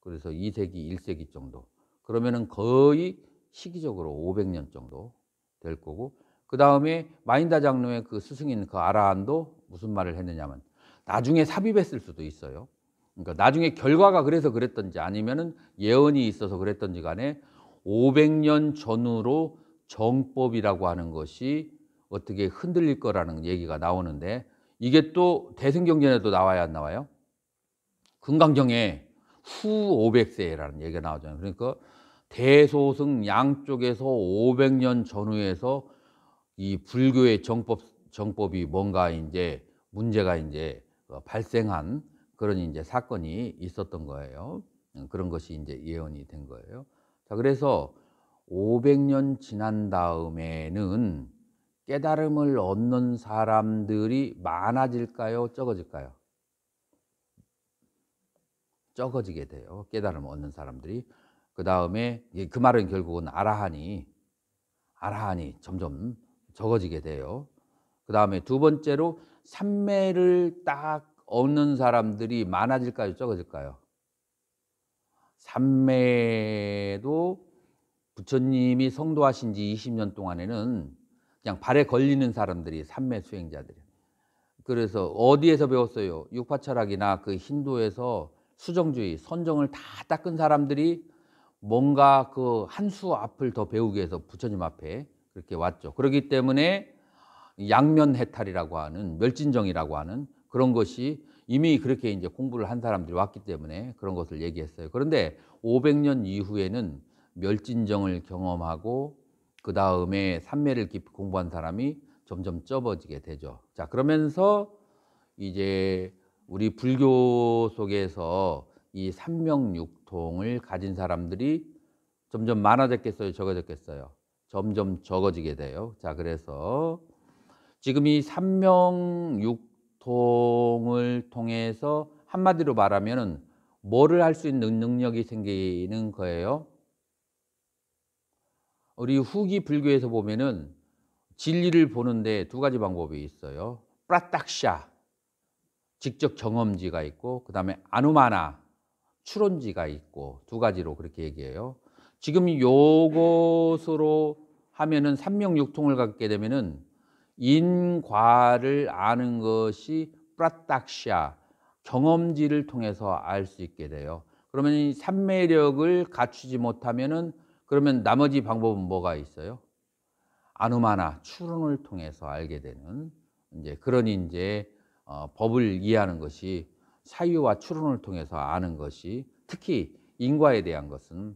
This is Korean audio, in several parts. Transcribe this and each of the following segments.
그래서 2세기, 1세기 정도. 그러면은 거의 시기적으로 500년 정도 될 거고 그 다음에 마인다 장로의 그 스승인 그 아라한도 무슨 말을 했느냐면 나중에 삽입했을 수도 있어요. 그러니까 나중에 결과가 그래서 그랬던지 아니면은 예언이 있어서 그랬던지 간에 500년 전후로 정법이라고 하는 것이 어떻게 흔들릴 거라는 얘기가 나오는데 이게 또 대승경전에도 나와야 안 나와요? 금강경에 후 500세라는 얘기가 나오잖아요. 그러니까 대소승 양쪽에서 500년 전후에서 이 불교의 정법 정법이 뭔가 이제 문제가 이제 발생한 그런 이제 사건이 있었던 거예요. 그런 것이 이제 예언이 된 거예요. 자, 그래서 500년 지난 다음에는 깨달음을 얻는 사람들이 많아질까요? 적어질까요? 적어지게 돼요. 깨달음을 얻는 사람들이. 그 다음에 그 말은 결국은 아라하니 아라하니 점점 적어지게 돼요. 그 다음에 두 번째로 삼매를 딱 얻는 사람들이 많아질까요? 적어질까요? 삼매도 부처님이 성도하신 지 20년 동안에는 그냥 발에 걸리는 사람들이 삼매 수행자들이 에요 그래서 어디에서 배웠어요? 육파철학이나 그 힌도에서 수정주의, 선정을 다 닦은 사람들이 뭔가 그한수 앞을 더 배우기 위해서 부처님 앞에 그렇게 왔죠. 그렇기 때문에 양면 해탈이라고 하는 멸진정이라고 하는 그런 것이 이미 그렇게 이제 공부를 한 사람들이 왔기 때문에 그런 것을 얘기했어요. 그런데 500년 이후에는 멸진정을 경험하고 그 다음에 삼매를 깊이 공부한 사람이 점점 좁어지게 되죠. 자, 그러면서 이제 우리 불교 속에서 이 삼명육통을 가진 사람들이 점점 많아졌겠어요, 적어졌겠어요. 점점 적어지게 돼요. 자, 그래서 지금 이 삼명육통을 통해서 한마디로 말하면 뭐를 할 수 있는 능력이 생기는 거예요. 우리 후기 불교에서 보면은 진리를 보는데 두 가지 방법이 있어요. 프라딱샤 직접 경험지가 있고 그다음에 아누마나 추론지가 있고 두 가지로 그렇게 얘기해요. 지금 요것으로 하면은 삼명육통을 갖게 되면은 인과를 아는 것이 프라딱샤 경험지를 통해서 알 수 있게 돼요. 그러면 이 삼매력을 갖추지 못하면은 그러면 나머지 방법은 뭐가 있어요? 아누마나 추론을 통해서 알게 되는 이제 그런 이제 어, 법을 이해하는 것이 사유와 추론을 통해서 아는 것이 특히 인과에 대한 것은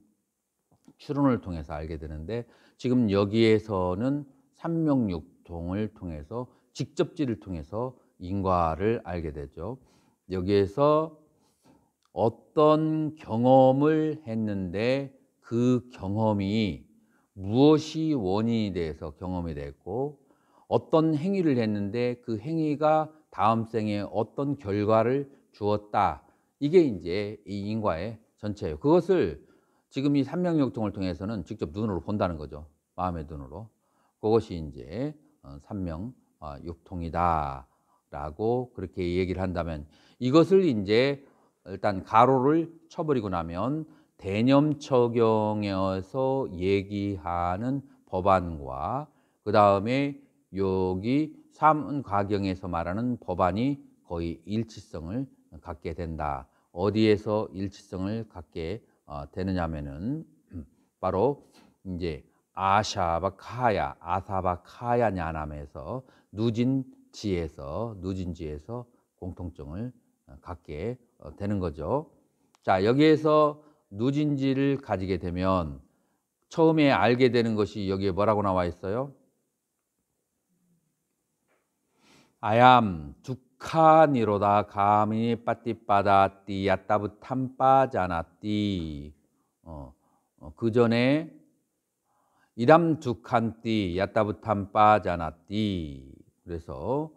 추론을 통해서 알게 되는데 지금 여기에서는 삼명육통을 통해서 직접지를 통해서 인과를 알게 되죠. 여기에서 어떤 경험을 했는데 그 경험이 무엇이 원인이 돼서 경험이 됐고 어떤 행위를 했는데 그 행위가 다음 생에 어떤 결과를 주었다. 이게 이제 이 인과의 전체예요. 그것을 지금 이 삼명역통을 통해서는 직접 눈으로 본다는 거죠. 마음의 눈으로. 그것이 이제 어, 삼명육통이다. 라고 그렇게 얘기를 한다면 이것을 이제 일단 가로를 쳐버리고 나면 대념처경에서 얘기하는 법안과 그 다음에 여기 삼은과경에서 말하는 법안이 거의 일치성을 갖게 된다. 어디에서 일치성을 갖게 어, 되느냐면은 음, 바로 이제 아샤바카야, 아사바카야 냐남에서 누진지에서 누진지에서 공통점을 어, 갖게 어, 되는 거죠. 자 여기에서 누진지를 가지게 되면 처음에 알게 되는 것이 여기에 뭐라고 나와 있어요? 아얌 두카니로다 가미 빠띠빠다 띠야따부 탐빠자나 띠. 어, 어, 그 전에 이담 두칸 띠 야따부 탐빠자나 띠. 그래서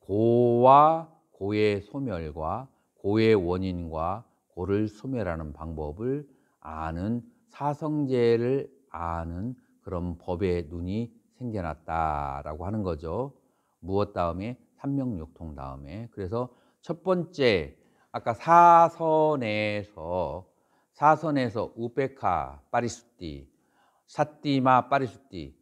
고와 고의 소멸과 고의 원인과 고를 소멸하는 방법을 아는 사성제를 아는 그런 법의 눈이 생겨났다라고 하는 거죠. 무엇 다음에 삼명육통 다음에 그래서 첫 번째 아까 사선에서 사선에서 우베카 파리수띠 사띠마 파리수띠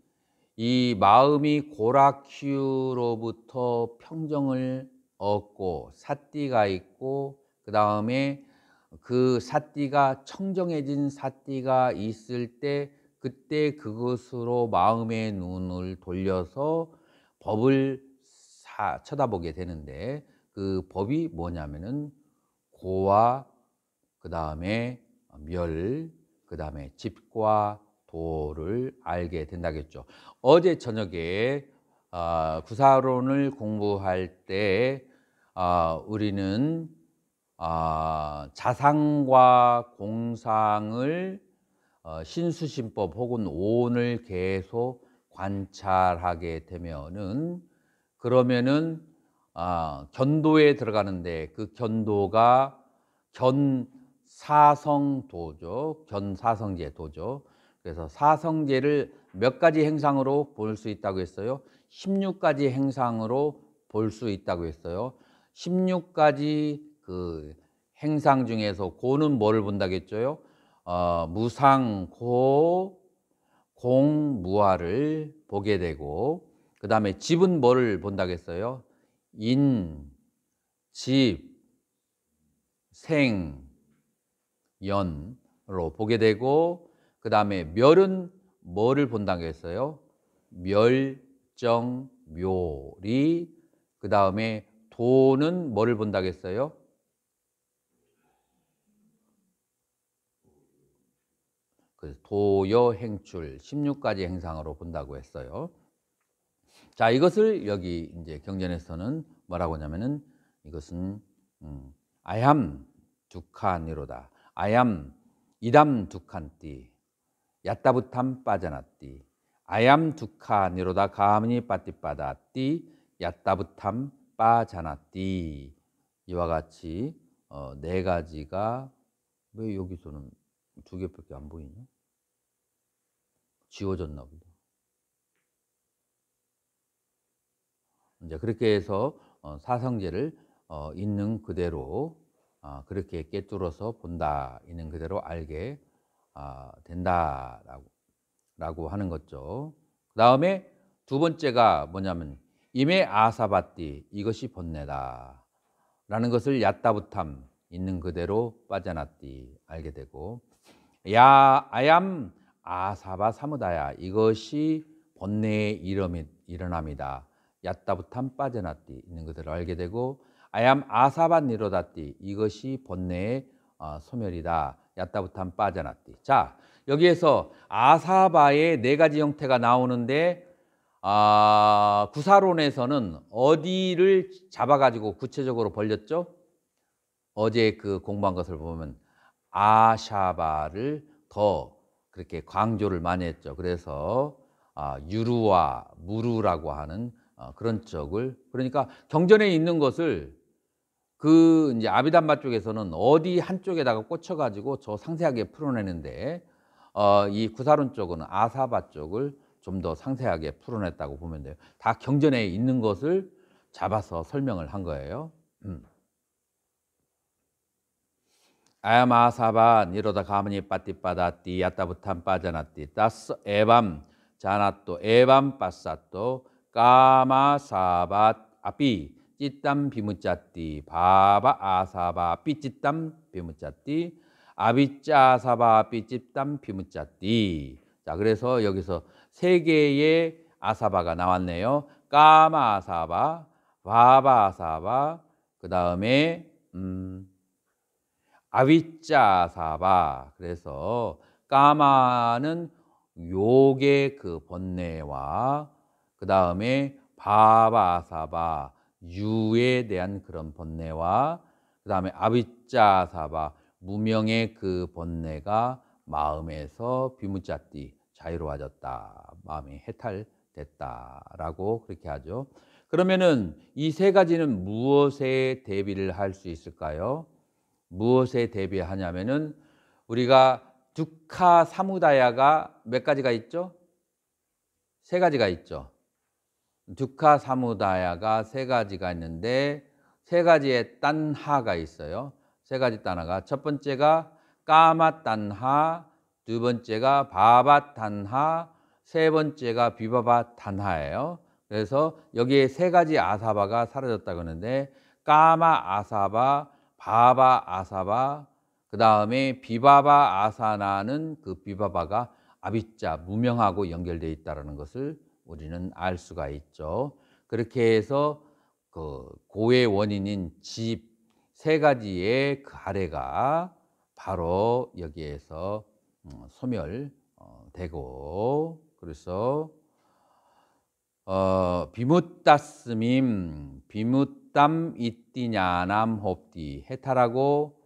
이 마음이 고라큐로부터 평정을 얻고 사띠가 있고 그 다음에 그 사띠가 청정해진 사띠가 있을 때 그때 그것으로 마음의 눈을 돌려서 법을 사, 쳐다보게 되는데 그 법이 뭐냐면은 고와 그 다음에 멸, 그 다음에 집과 도를 알게 된다겠죠. 어제 저녁에 어, 구사론을 공부할 때 어, 우리는 어, 자상과 공상을 어, 신수신법 혹은 오온을 계속 관찰하게 되면은 그러면은 아, 견도에 들어가는데 그 견도가 견사성도죠. 견사성제 도죠. 그래서 사성제를 몇 가지 행상으로 볼 수 있다고 했어요. 16가지 행상으로 볼 수 있다고 했어요. 16가지 그 행상 중에서 고는 뭐를 본다겠죠요? 어, 무상, 고, 공무화를 보게 되고 그 다음에 집은 뭐를 본다겠어요? 인, 집, 생, 연으로 보게 되고 그 다음에 멸은 뭐를 본다겠어요? 멸 정, 묘리 그 다음에 도는 뭐를 본다겠어요? 그 도여행출 16가지 행상으로 본다고 했어요. 자, 이것을 여기 이제 경전에서는 뭐라고 하냐면은 이것은 음, 아얌 두칸이로다. 아얌 이담 두칸띠 야따부탐 빠져나띠 아얌 두칸이로다 가하니 빠띠빠다띠 야따부탐 빠자나띠 이와 같이 어, 네 가지가 왜 여기서는 두 개밖에 안 보이냐? 지워졌나 보다. 이제 그렇게 해서 어, 사성제를 어, 있는 그대로 아, 그렇게 깨뚫어서 본다, 있는 그대로 알게 아, 된다라고 라고 하는 거죠. 그 다음에 두 번째가 뭐냐면 임의 아사바띠 이것이 번뇌다 라는 것을 얕다부탐 있는 그대로 빠져났디 알게 되고 야 아얌 아사바 사무다야 이것이 번뇌의 이름이 일어납니다. 얕다부탄 빠져났디 있는 것을 알게 되고 아얌 아사바 니로다띠 이것이 번뇌의 어, 소멸이다. 얕다부탄 빠져났디. 자 여기에서 아사바의 네 가지 형태가 나오는데 아, 구사론에서는 어디를 잡아가지고 구체적으로 벌렸죠? 어제 그 공부한 것을 보면 아샤바를 더 그렇게 강조를 많이 했죠. 그래서 아, 유루와 무루라고 하는 어, 그런 쪽을 그러니까 경전에 있는 것을 그 이제 아비담마 쪽에서는 어디 한쪽에다가 꽂혀가지고 저 상세하게 풀어내는데 어, 이 구사론 쪽은 아사바 쪽을 좀 더 상세하게 풀어냈다고 보면 돼요. 다 경전에 있는 것을 잡아서 설명을 한 거예요. 아마사반 이러다 가문이 빠띠빠다띠 야따부탄 빠져났띠 따스 에밤 자나또 에밤 빠사또 까마사바 아삐 찌땀 비무짜띠 바바 아사바 삐 찌땀 비무짜띠 아비짜 사바 삐 찌땀 비무짜띠 자 그래서 여기서 세 개의 아사바가 나왔네요 까마 사바 바바 사바그 다음에 음 아비짜사바 그래서 까마는 욕의 그 번뇌와 그 다음에 바바사바 유에 대한 그런 번뇌와 그 다음에 아비짜사바 무명의 그 번뇌가 마음에서 비무자띠 자유로워졌다 마음이 해탈됐다라고 그렇게 하죠 그러면은 이 세 가지는 무엇에 대비를 할 수 있을까요? 무엇에 대비하냐면은 우리가 주카 사무다야가 몇 가지가 있죠? 세 가지가 있죠. 두카 사무다야가 세 가지가 있는데 세 가지의 딴하가 있어요. 세 가지 딴하가 첫 번째가 까마 딴하, 두 번째가 바바 딴하, 세 번째가 비바바 딴하예요. 그래서 여기에 세 가지 아사바가 사라졌다고 하는데 까마 아사바, 바바 아사바 그 다음에 비바바 아사나는 그 비바바가 아비자 무명하고 연결되어 있다는 것을 우리는 알 수가 있죠. 그렇게 해서 그 고의 원인인 집 세 가지의 그 아래가 바로 여기에서 음, 소멸되고 어, 그래서 어, 비무따스밈비무땀 이띠냐남 홉디 해탈하고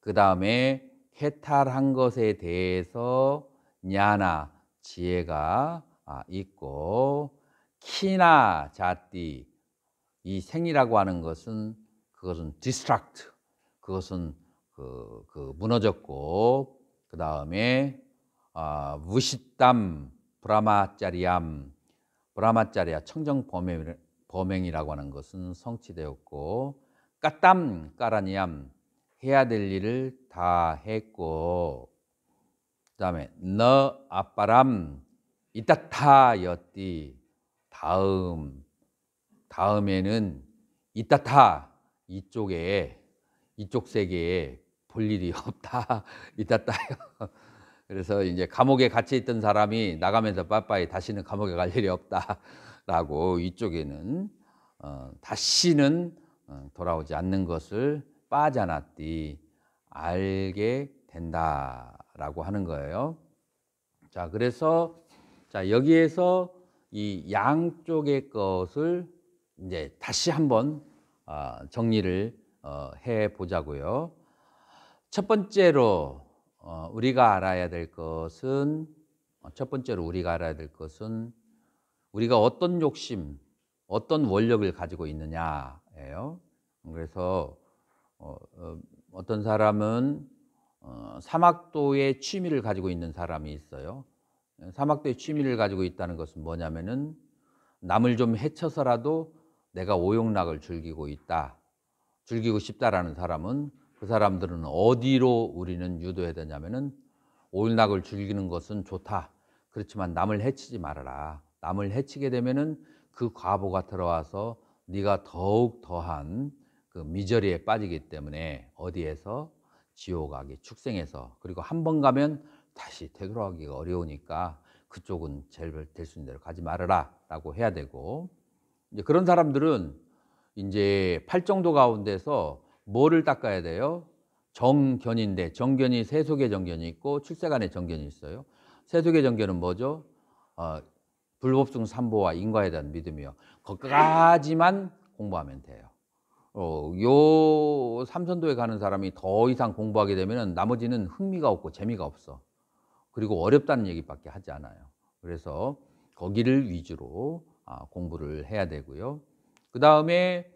그 다음에 해탈한 것에 대해서 냐나 지혜가 아, 있고 키나 자띠 이 생이라고 하는 것은 그것은 디스트락트 그것은 그, 그 무너졌고 그 다음에 아, 무시땀 브라마짜리암 브라마짜리아 청정 범행이라고 하는 것은 성취되었고 까땀 까라니암 해야 될 일을 다 했고 그다음에 너 아빠람 이따타였디 다음 다음에는 이따타 이쪽에 이쪽 세계에 볼 일이 없다 이따타요 그래서 이제 감옥에 갇혀 있던 사람이 나가면서 빠빠이 다시는 감옥에 갈 일이 없다라고 이쪽에는 어, 다시는 어, 돌아오지 않는 것을 빠져났디 알게 된다라고 하는 거예요. 자, 그래서 자, 여기에서 이 양쪽의 것을 이제 다시 한번 아, 정리를 어, 해 보자고요. 첫 번째로 어, 우리가 알아야 될 것은 어, 첫 번째로 우리가 알아야 될 것은 우리가 어떤 욕심, 어떤 원력을 가지고 있느냐예요. 그래서 어, 어 떤 사람은 사막도의 취미를 가지고 있는 사람이 있어요. 사막도의 취미를 가지고 있다는 것은 뭐냐면은 남을 좀 해쳐서라도 내가 오욕락을 즐기고 있다, 즐기고 싶다라는 사람은 그 사람들은 어디로 우리는 유도해야 되냐면은 오일락을 즐기는 것은 좋다. 그렇지만 남을 해치지 말아라. 남을 해치게 되면은 그 과보가 들어와서 네가 더욱 더한 그 미저리에 빠지기 때문에 어디에서 지옥하기 축생해서 그리고 한 번 가면 다시 되돌아가기가 어려우니까 그쪽은 제일 될 수 있는 대로 가지 말아라라고 해야 되고 이제 그런 사람들은 이제 팔정도 가운데서 뭐를 닦아야 돼요? 정견인데 정견이 세속의 정견이 있고 출세간의 정견이 있어요. 세속의 정견은 뭐죠? 어, 불법성 삼보와 인과에 대한 믿음이요. 거기까지만 공부하면 돼요. 어, 요 삼선도에 가는 사람이 더 이상 공부하게 되면 나머지는 흥미가 없고 재미가 없어. 그리고 어렵다는 얘기밖에 하지 않아요. 그래서 거기를 위주로 아, 공부를 해야 되고요. 그 다음에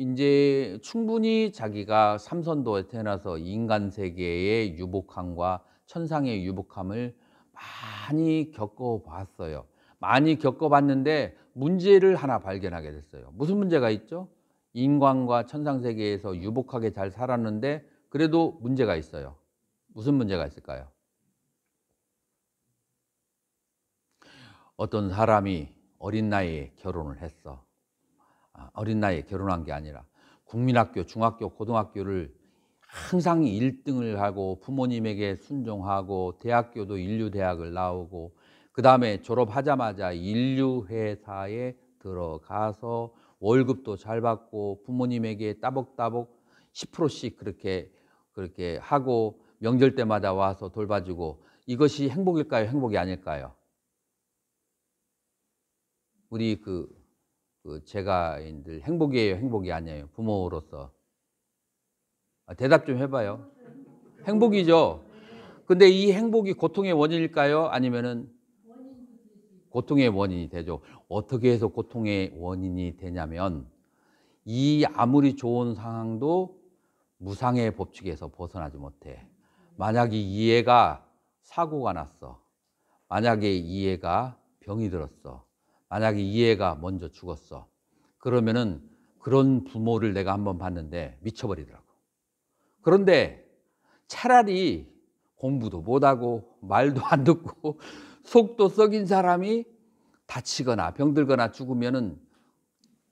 이제 충분히 자기가 삼선도에 태어나서 인간 세계의 유복함과 천상의 유복함을 많이 겪어봤어요. 많이 겪어봤는데 문제를 하나 발견하게 됐어요. 무슨 문제가 있죠? 인간과 천상 세계에서 유복하게 잘 살았는데 그래도 문제가 있어요. 무슨 문제가 있을까요? 어떤 사람이 어린 나이에 결혼을 했어. 아, 어린 나이에 결혼한 게 아니라 국민학교, 중학교, 고등학교를 항상 1등을 하고 부모님에게 순종하고 대학교도 인류 대학을 나오고 그 다음에 졸업하자마자 인류 회사에 들어가서 월급도 잘 받고 부모님에게 따복따복 10%씩 그렇게 그렇게 하고 명절 때마다 와서 돌봐주고 이것이 행복일까요? 행복이 아닐까요? 우리 그그 제가 인들 행복이에요, 행복이 아니에요. 부모로서 아, 대답 좀 해봐요. 행복이죠. 근데 이 행복이 고통의 원인일까요? 아니면은 고통의 원인이 되죠. 어떻게 해서 고통의 원인이 되냐면 이 아무리 좋은 상황도 무상의 법칙에서 벗어나지 못해. 만약에 이해가 사고가 났어. 만약에 이해가 병이 들었어. 만약에 이해가 먼저 죽었어. 그러면은 그런 부모를 내가 한번 봤는데 미쳐버리더라고. 그런데 차라리 공부도 못하고 말도 안 듣고 속도 썩인 사람이 다치거나 병들거나 죽으면은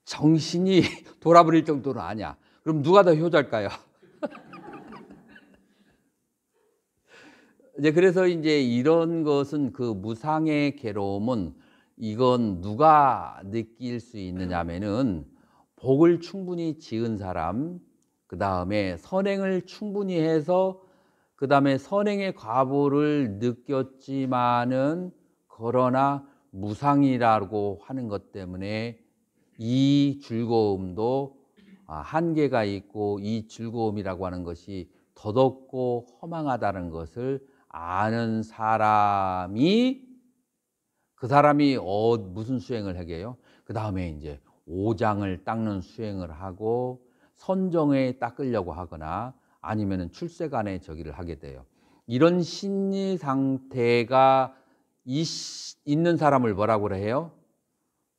정신이 돌아버릴 정도는 아니야. 그럼 누가 더 효자일까요? 이제 그래서 이제 이런 것은 그 무상의 괴로움은 이건 누가 느낄 수 있느냐면은 복을 충분히 지은 사람, 그 다음에 선행을 충분히 해서 그 다음에 선행의 과보를 느꼈지만은 그러나 무상이라고 하는 것 때문에 이 즐거움도 아, 한계가 있고 이 즐거움이라고 하는 것이 더없고 허망하다는 것을 아는 사람이 그 사람이 어, 무슨 수행을 하게요? 그 다음에 이제 오장을 닦는 수행을 하고 선정에 닦으려고 하거나 아니면 출세간에 저기를 하게 돼요. 이런 심리 상태가 있는 사람을 뭐라고 해요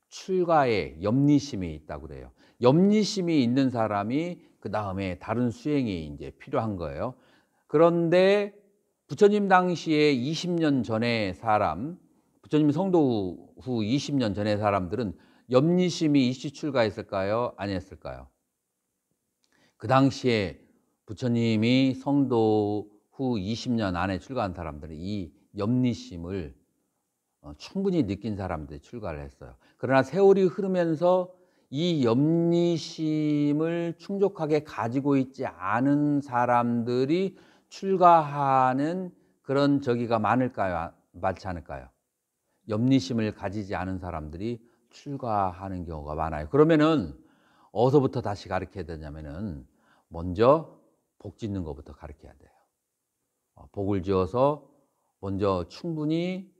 출가에 염리심이 있다고 그래요. 염리심이 있는 사람이 그 다음에 다른 수행이 이제 필요한 거예요. 그런데 부처님 당시에 20년 전에 사람, 부처님 성도 후 20년 전의 사람들은 염리심이 이시 출가했을까요? 아니었을까요그 당시에 부처님이 성도 후 20년 안에 출가한 사람들은 이 염리심을 어, 충분히 느낀 사람들이 출가를 했어요. 그러나 세월이 흐르면서 이 염리심을 충족하게 가지고 있지 않은 사람들이 출가하는 그런 저기가 많을까요? 많지 않을까요? 염리심을 가지지 않은 사람들이 출가하는 경우가 많아요. 그러면은 어서부터 다시 가르쳐야 되냐면은 먼저 복 짓는 것부터 가르쳐야 돼요. 어, 복을 지어서 먼저 충분히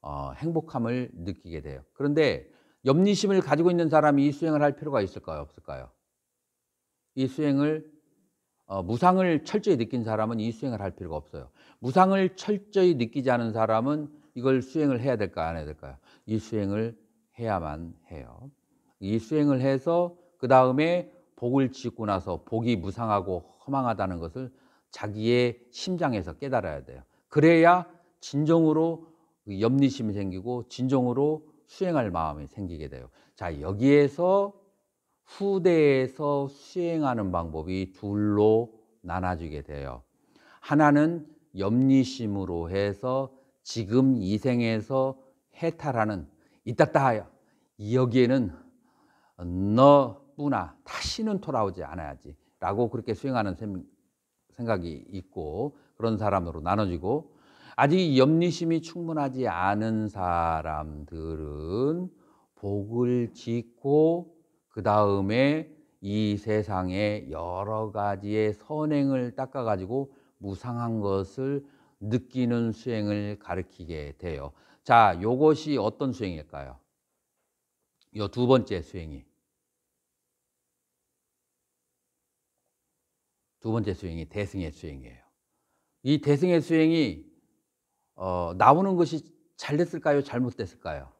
어, 행복함을 느끼게 돼요. 그런데 염리심을 가지고 있는 사람이 이 수행을 할 필요가 있을까요? 없을까요? 이 수행을 어, 무상을 철저히 느낀 사람은 이 수행을 할 필요가 없어요. 무상을 철저히 느끼지 않은 사람은 이걸 수행을 해야 될까 안 해야 될까요? 이 수행을 해야만 해요. 이 수행을 해서 그 다음에 복을 짓고 나서 복이 무상하고 허망하다는 것을 자기의 심장에서 깨달아야 돼요. 그래야 진정으로 염리심이 생기고 진정으로 수행할 마음이 생기게 돼요. 자, 여기에서 후대에서 수행하는 방법이 둘로 나눠지게 돼요. 하나는 염리심으로 해서 지금 이 생에서 해탈하는 이따따 여기에는 너뿐아 다시는 돌아오지 않아야지 라고 그렇게 수행하는 생각이 있고 그런 사람으로 나눠지고 아직 염리심이 충분하지 않은 사람들은 복을 짓고 그 다음에 이 세상에 여러 가지의 선행을 닦아가지고 무상한 것을 느끼는 수행을 가르치게 돼요. 자, 요것이 어떤 수행일까요? 요 두 번째 수행이. 두 번째 수행이 대승의 수행이에요. 이 대승의 수행이 어, 나오는 것이 잘 됐을까요? 잘못됐을까요?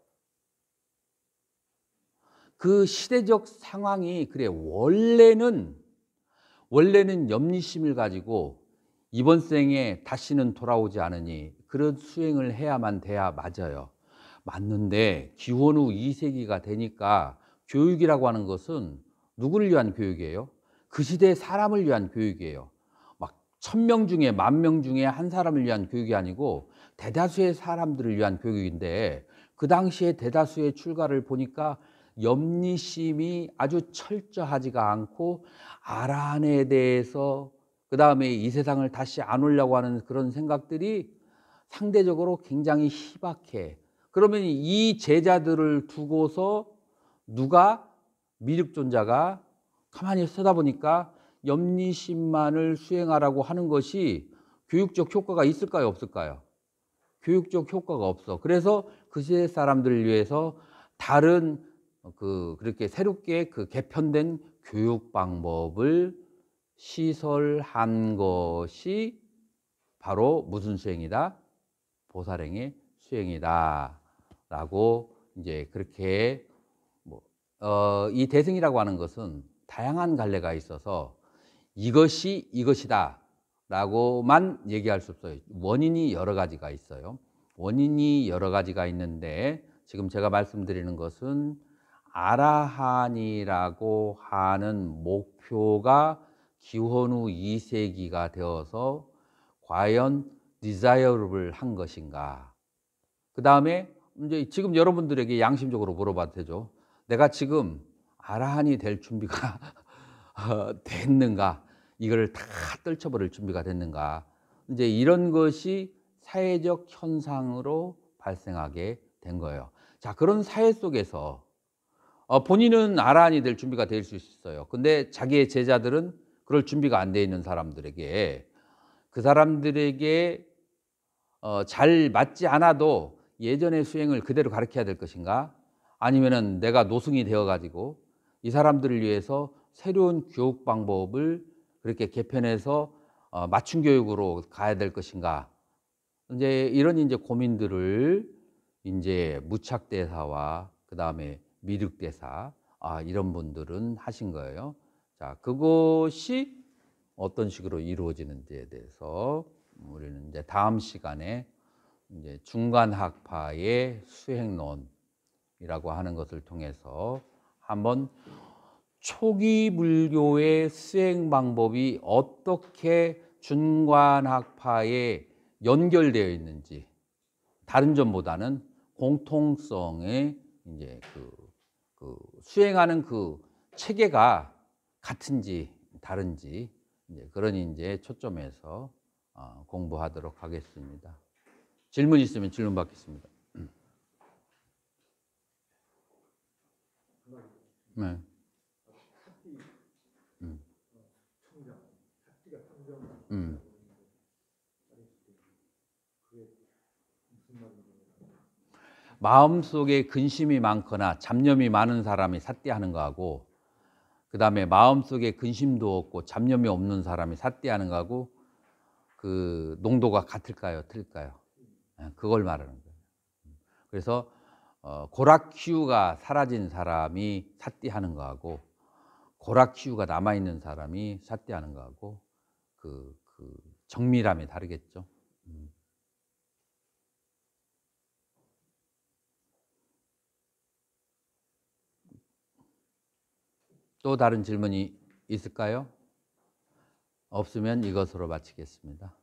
그 시대적 상황이 그래 원래는 원래는 염리심을 가지고 이번 생에 다시는 돌아오지 않으니 그런 수행을 해야만 돼야 맞아요. 맞는데 기원 후 2세기가 되니까 교육이라고 하는 것은 누구를 위한 교육이에요? 그 시대의 사람을 위한 교육이에요. 막천명 중에 만명 중에 한 사람을 위한 교육이 아니고 대다수의 사람들을 위한 교육인데 그 당시에 대다수의 출가를 보니까 염리심이 아주 철저하지가 않고 아란에 대해서 그 다음에 이 세상을 다시 안 오려고 하는 그런 생각들이 상대적으로 굉장히 희박해. 그러면 이 제자들을 두고서 누가 미륵존자가 가만히 쳐다보니까 염리심만을 수행하라고 하는 것이 교육적 효과가 있을까요? 없을까요? 교육적 효과가 없어. 그래서 그 세 사람들을 위해서 다른 그 그렇게 새롭게 그 개편된 교육 방법을 시설한 것이 바로 무슨 수행이다? 보살행의 수행이다. 라고 이제 그렇게 뭐, 어, 이 대승이라고 하는 것은 다양한 갈래가 있어서 이것이 이것이다. 라고만 얘기할 수 없어요. 원인이 여러 가지가 있어요. 원인이 여러 가지가 있는데 지금 제가 말씀드리는 것은 아라한이라고 하는 목표가 기원후 2세기가 되어서 과연 디자이어블 한 것인가. 그 다음에 이제 지금 여러분들에게 양심적으로 물어봐도 되죠. 내가 지금 아라한이 될 준비가 어, 됐는가? 이걸 다 떨쳐버릴 준비가 됐는가? 이제 이런 것이 사회적 현상으로 발생하게 된 거예요. 자, 그런 사회 속에서 어, 본인은 아라한이 될 준비가 될 수 있어요. 근데 자기의 제자들은 그럴 준비가 안 돼 있는 사람들에게 그 사람들에게 어, 잘 맞지 않아도 예전의 수행을 그대로 가르쳐야 될 것인가? 아니면은 내가 노승이 되어 가지고 이 사람들을 위해서 새로운 교육 방법을 그렇게 개편해서 어, 맞춤 교육으로 가야 될 것인가? 이제 이런 이제 고민들을 이제 무착대사와 그 다음에 미륵대사 아, 이런 분들은 하신 거예요. 자, 그것이 어떤 식으로 이루어지는지에 대해서 우리는 이제 다음 시간에 이제 중간학파의 수행론이라고 하는 것을 통해서 한번 초기 불교의 수행 방법이 어떻게 중간학파에 연결되어 있는지 다른 점보다는 공통성의 이제 그, 그 수행하는 그 체계가 같은지 다른지 이제 그런 이제 초점에서 어, 공부하도록 하겠습니다. 질문 있으면 질문 받겠습니다. 음. 네. 음. 음. 마음속에 근심이 많거나 잡념이 많은 사람이 삿대하는 거하고 그 다음에 마음속에 근심도 없고 잡념이 없는 사람이 삿대하는 거하고 그 농도가 같을까요? 틀릴까요? 예, 그걸 말하는 거예요. 그래서 어, 고락키우가 사라진 사람이 삿대하는 거하고 고락키우가 남아있는 사람이 삿대하는 거하고 그, 그 정밀함이 다르겠죠. 또 다른 질문이 있을까요? 없으면 이것으로 마치겠습니다.